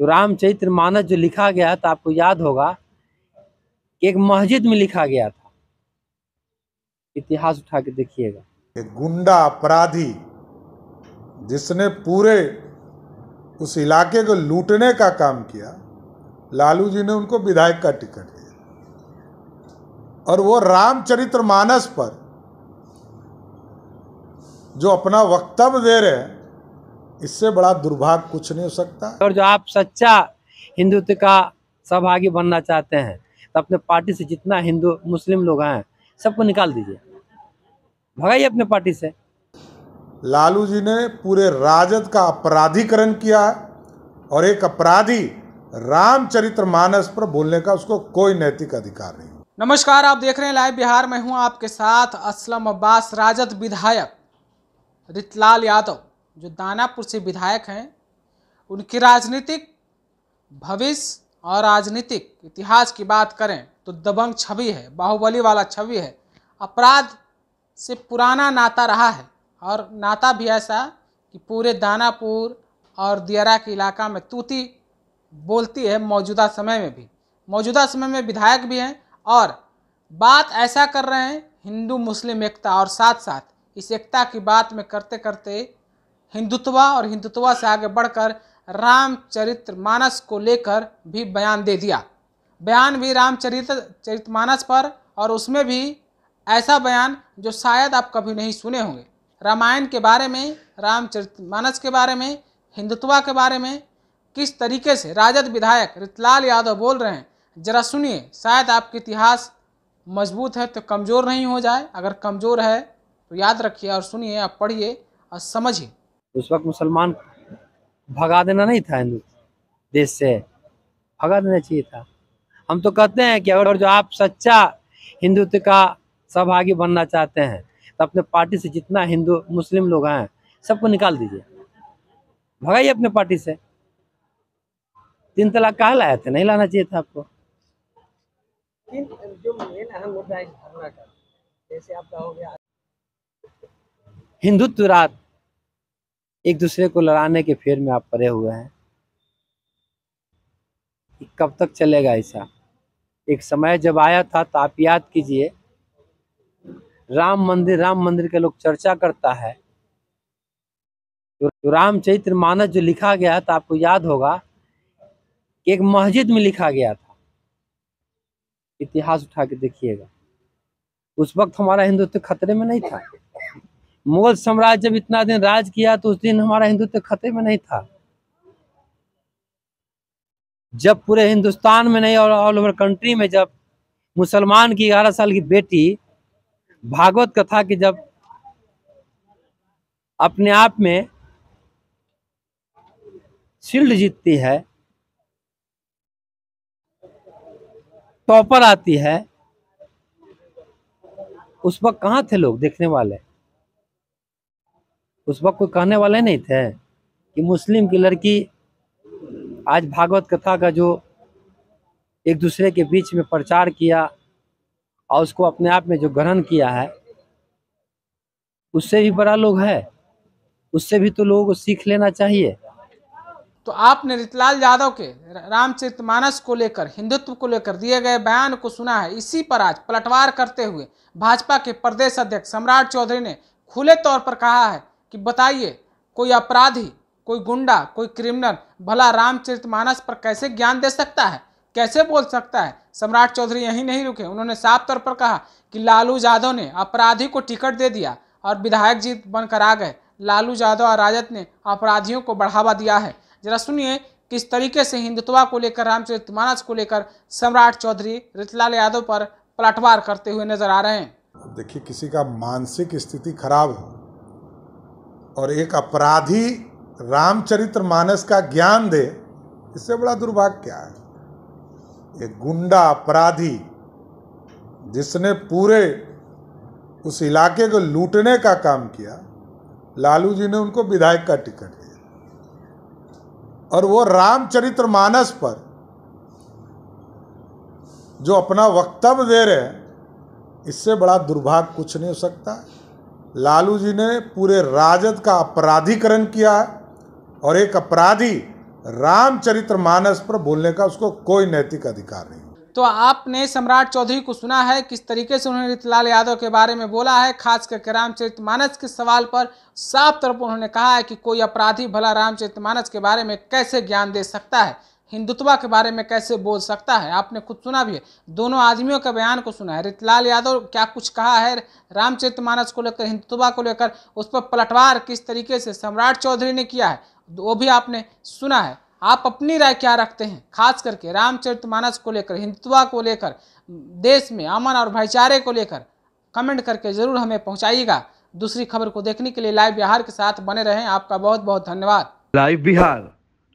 तो रामचरित्र मानस जो लिखा गया तो आपको याद होगा कि एक मस्जिद में लिखा गया था इतिहास उठा के देखिएगा एक गुंडा अपराधी जिसने पूरे उस इलाके को लूटने का काम किया लालू जी ने उनको विधायक का टिकट दिया और वो रामचरित्र मानस पर जो अपना वक्तव्य दे रहे हैं इससे बड़ा दुर्भाग्य कुछ नहीं हो सकता और जो आप सच्चा हिंदुत्व का सहभागी बनना चाहते हैं तो अपने पार्टी से जितना हिंदू मुस्लिम लोग हैं सबको निकाल दीजिए भगाइए अपने पार्टी से लालू जी ने पूरे राजद का अपराधीकरण किया है और एक अपराधी रामचरित्र मानस पर बोलने का उसको कोई नैतिक अधिकार नहीं नमस्कार आप देख रहे हैं लाइव बिहार में हूं आपके साथ असलम अब्बास राजद विधायक रितलाल यादव जो दानापुर से विधायक हैं उनकी राजनीतिक भविष्य और राजनीतिक इतिहास की बात करें तो दबंग छवि है बाहुबली वाला छवि है अपराध से पुराना नाता रहा है और नाता भी ऐसा कि पूरे दानापुर और दियरा के इलाका में तूती बोलती है मौजूदा समय में भी मौजूदा समय में विधायक भी हैं और बात ऐसा कर रहे हैं हिंदू मुस्लिम एकता और साथ साथ इस एकता की बात में करते करते हिंदुत्वा और हिंदुत्वा से आगे बढ़कर रामचरित्र मानस को लेकर भी बयान दे दिया बयान भी रामचरित चरित मानस पर और उसमें भी ऐसा बयान जो शायद आप कभी नहीं सुने होंगे रामायण के बारे में रामचरित मानस के बारे में हिंदुत्वा के बारे में किस तरीके से राजद विधायक रितलाल यादव बोल रहे हैं जरा सुनिए शायद आपके इतिहास मजबूत है तो कमज़ोर नहीं हो जाए अगर कमज़ोर है तो याद रखिए और सुनिए आप पढ़िए और समझिए उस वक्त मुसलमान भगा देना नहीं था हिंदू देश से भगा देना चाहिए था हम तो कहते हैं कि अगर जो आप सच्चा हिंदुत्व का सहभागी बनना चाहते हैं तो अपने पार्टी से जितना हिंदू मुस्लिम लोग हैं सबको निकाल दीजिए भगाइए अपने पार्टी से तीन तलाक कहा लाए थे नहीं लाना चाहिए था आपको हिंदुत्व रात एक दूसरे को लड़ाने के फेर में आप पड़े हुए हैं कब तक चलेगा ऐसा एक समय जब आया था तो आप याद कीजिए राम मंदिर राम मंदिर के लोग चर्चा करता है तो रामचरित्र मानस जो लिखा गया था आपको याद होगा कि एक मस्जिद में लिखा गया था इतिहास उठा के देखिएगा उस वक्त हमारा हिंदुत्व खतरे में नहीं था मुगल साम्राज्य जब इतना दिन राज किया तो उस दिन हमारा हिंदुत्व खतरे में नहीं था जब पूरे हिंदुस्तान में नहीं और ऑल ओवर कंट्री में जब मुसलमान की ग्यारह साल की बेटी भागवत कथा की जब अपने आप में शील्ड जीतती है टॉपर आती है उस वक्त कहाँ थे लोग देखने वाले उस वक्त कोई कहने वाले नहीं थे कि मुस्लिम की लड़की आज भागवत कथा का जो एक दूसरे के बीच में प्रचार किया और उसको अपने आप में जो ग्रहण किया है उससे भी बड़ा लोग है उससे भी तो लोगों को सीख लेना चाहिए तो आपने रितलाल यादव के रामचरितमानस को लेकर हिंदुत्व को लेकर दिए गए बयान को सुना है इसी पर आज पलटवार करते हुए भाजपा के प्रदेश अध्यक्ष सम्राट चौधरी ने खुले तौर पर कहा है कि बताइए कोई अपराधी कोई गुंडा कोई क्रिमिनल भला रामचरितमानस पर कैसे ज्ञान दे सकता है कैसे बोल सकता है सम्राट चौधरी यहीं नहीं रुके उन्होंने साफ तौर पर कहा कि लालू यादव ने अपराधी को टिकट दे दिया और विधायक जी बनकर आ गए लालू यादव और राजद ने अपराधियों को बढ़ावा दिया है जरा सुनिए किस तरीके से हिंदुत्वा को लेकर रामचरितमानस को लेकर सम्राट चौधरी रितलाल यादव पर पलटवार करते हुए नजर आ रहे हैं देखिए किसी का मानसिक स्थिति खराब हो और एक अपराधी रामचरित्र मानस का ज्ञान दे इससे बड़ा दुर्भाग्य क्या है एक गुंडा अपराधी जिसने पूरे उस इलाके को लूटने का काम किया लालू जी ने उनको विधायक का टिकट दिया और वो रामचरित्र मानस पर जो अपना वक्तव्य दे रहे हैं इससे बड़ा दुर्भाग्य कुछ नहीं हो सकता लालू जी ने पूरे राजद का अपराधीकरण किया है और एक अपराधी रामचरित्र मानस पर बोलने का उसको कोई नैतिक अधिकार नहीं तो आपने सम्राट चौधरी को सुना है किस तरीके से उन्होंने रतलाल यादव के बारे में बोला है खास करके रामचरित मानस के सवाल पर साफ तौर पर उन्होंने कहा है कि कोई अपराधी भला रामचरित मानस के बारे में कैसे ज्ञान दे सकता है हिंदुत्व के बारे में कैसे बोल सकता है आपने खुद सुना भी है दोनों आदमियों के बयान को सुना है रितलाल यादव क्या कुछ कहा है रामचरित मानस को लेकर हिंदुत्व को लेकर उस पर पलटवार किस तरीके से सम्राट चौधरी ने किया है वो भी आपने सुना है आप अपनी राय क्या रखते हैं खास करके रामचरित मानस को लेकर हिंदुत्व को लेकर देश में अमन और भाईचारे को लेकर कमेंट करके ज़रूर हमें पहुँचाइएगा दूसरी खबर को देखने के लिए लाइव बिहार के साथ बने रहें आपका बहुत बहुत धन्यवाद लाइव बिहार